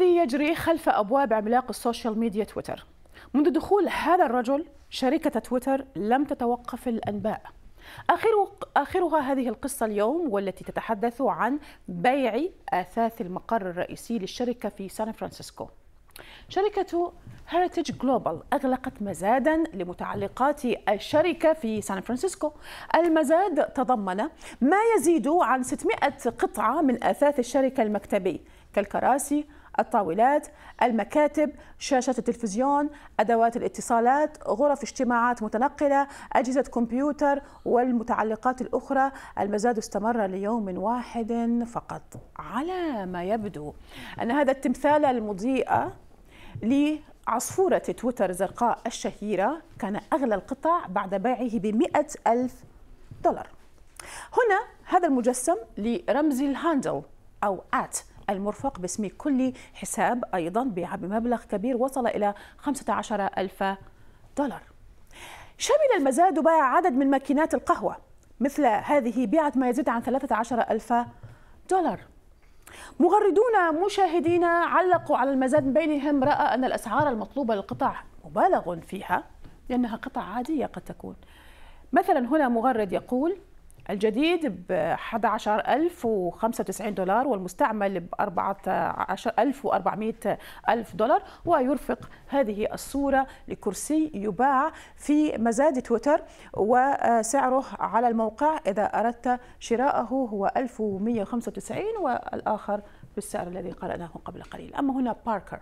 الذي يجري خلف أبواب عملاق السوشيال ميديا تويتر منذ دخول هذا الرجل شركة تويتر لم تتوقف الأنباء آخر آخرها هذه القصة اليوم والتي تتحدث عن بيع أثاث المقر الرئيسي للشركة في سان فرانسيسكو شركة هيريتج جلوبال أغلقت مزادا لمتعلقات الشركة في سان فرانسيسكو المزاد تضمن ما يزيد عن 600 قطعة من أثاث الشركة المكتبي كالكراسي الطاولات المكاتب شاشات التلفزيون أدوات الاتصالات غرف اجتماعات متنقلة أجهزة كمبيوتر والمتعلقات الأخرى المزاد استمر ليوم واحد فقط على ما يبدو أن هذا التمثال المضيئة لعصفورة تويتر الزرقاء الشهيرة كان أغلى القطع بعد بيعه بمئة ألف دولار هنا هذا المجسم لرمز الهاندل أو آت المرفق باسم كل حساب أيضا بيع بمبلغ كبير وصل إلى 15 ألف دولار شمل المزاد بيع عدد من ماكينات القهوة مثل هذه بيعت ما يزيد عن 13 ألف دولار مغردون مشاهدين علقوا على المزاد من بينهم رأى أن الأسعار المطلوبة للقطع مبالغ فيها لأنها قطع عادية قد تكون مثلا هنا مغرد يقول الجديد ب 11095 دولار والمستعمل ب 14400 ألف دولار ويرفق هذه الصورة لكرسي يباع في مزاد تويتر وسعره على الموقع إذا أردت شراءه هو 1195 والآخر بالسعر الذي قرأناه قبل قليل أما هنا باركر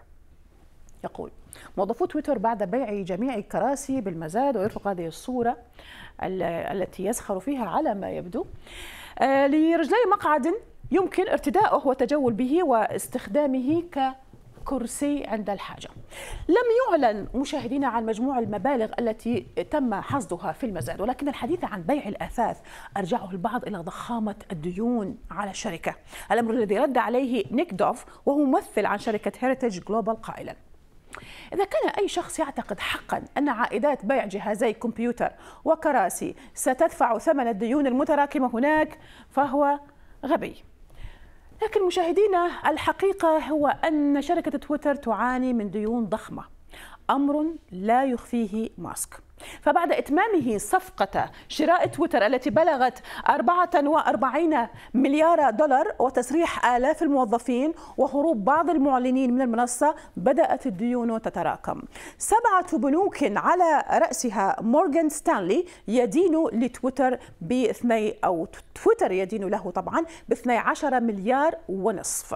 يقول موظفو تويتر بعد بيع جميع الكراسي بالمزاد ويرفق هذه الصورة التي يسخر فيها على ما يبدو آه، لرجلي مقعد يمكن ارتداؤه والتجول به واستخدامه ك كرسي عند الحاجة لم يعلن مشاهدينا عن مجموع المبالغ التي تم حصدها في المزاد ولكن الحديث عن بيع الأثاث أرجعه البعض إلى ضخامة الديون على الشركة الأمر الذي رد عليه نيك دوف وهو ممثل عن شركة هيريتج جلوبال قائلاً إذا كان أي شخص يعتقد حقا أن عائدات بيع جهازي كمبيوتر وكراسي ستدفع ثمن الديون المتراكمة هناك فهو غبي لكن مشاهدينا الحقيقة هو أن شركة تويتر تعاني من ديون ضخمة أمر لا يخفيه ماسك فبعد إتمامه صفقة شراء تويتر التي بلغت 44 مليار دولار وتسريح آلاف الموظفين وهروب بعض المعلنين من المنصة بدأت الديون تتراكم سبعة بنوك على رأسها مورغان ستانلي يدين لتويتر باثني أو تويتر يدين له طبعا ب 12 مليار ونصف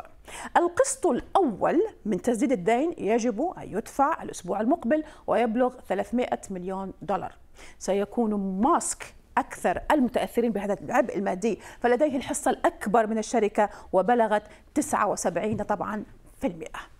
القسط الأول من تسديد الدين يجب أن يدفع الأسبوع المقبل ويبلغ 300 مليون دولار سيكون ماسك أكثر المتأثرين بهذا العبء المادي فلديه الحصة الأكبر من الشركة وبلغت 79 طبعا في المئة